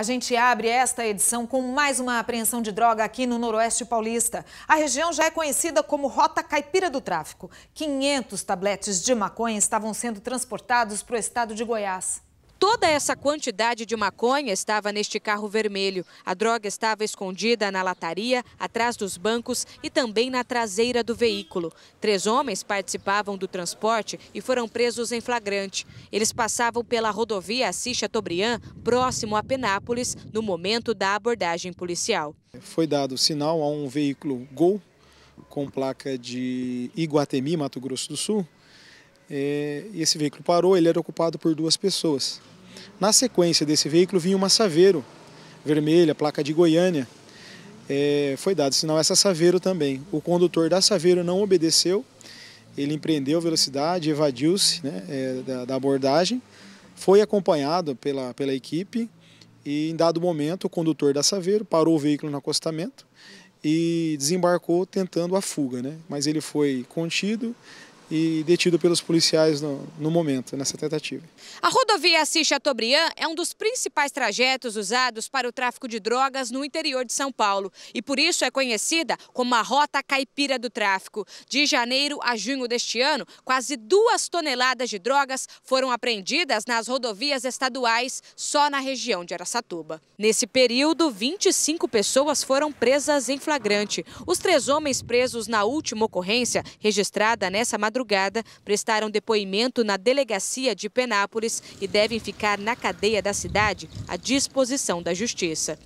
A gente abre esta edição com mais uma apreensão de droga aqui no Noroeste Paulista. A região já é conhecida como Rota Caipira do Tráfico. 500 tabletes de maconha estavam sendo transportados para o estado de Goiás. Toda essa quantidade de maconha estava neste carro vermelho. A droga estava escondida na lataria, atrás dos bancos e também na traseira do veículo. Três homens participavam do transporte e foram presos em flagrante. Eles passavam pela rodovia Assis Chateaubriand, próximo a Penápolis, no momento da abordagem policial. Foi dado sinal a um veículo Gol com placa de Iguatemi, Mato Grosso do Sul. É, e esse veículo parou, ele era ocupado por duas pessoas. Na sequência desse veículo vinha uma Saveiro vermelha, placa de Goiânia. É, foi dado sinal essa Saveiro também. O condutor da Saveiro não obedeceu, ele empreendeu velocidade, evadiu-se né, é, da, da abordagem, foi acompanhado pela, pela equipe e em dado momento o condutor da Saveiro parou o veículo no acostamento e desembarcou tentando a fuga, né? mas ele foi contido e detido pelos policiais no, no momento, nessa tentativa. A rodovia Assis-Chateaubriand é um dos principais trajetos usados para o tráfico de drogas no interior de São Paulo e por isso é conhecida como a Rota Caipira do Tráfico. De janeiro a junho deste ano, quase duas toneladas de drogas foram apreendidas nas rodovias estaduais só na região de Araçatuba. Nesse período, 25 pessoas foram presas em flagrante. Os três homens presos na última ocorrência, registrada nessa madrugada, madrugada, prestaram depoimento na delegacia de Penápolis e devem ficar na cadeia da cidade à disposição da Justiça.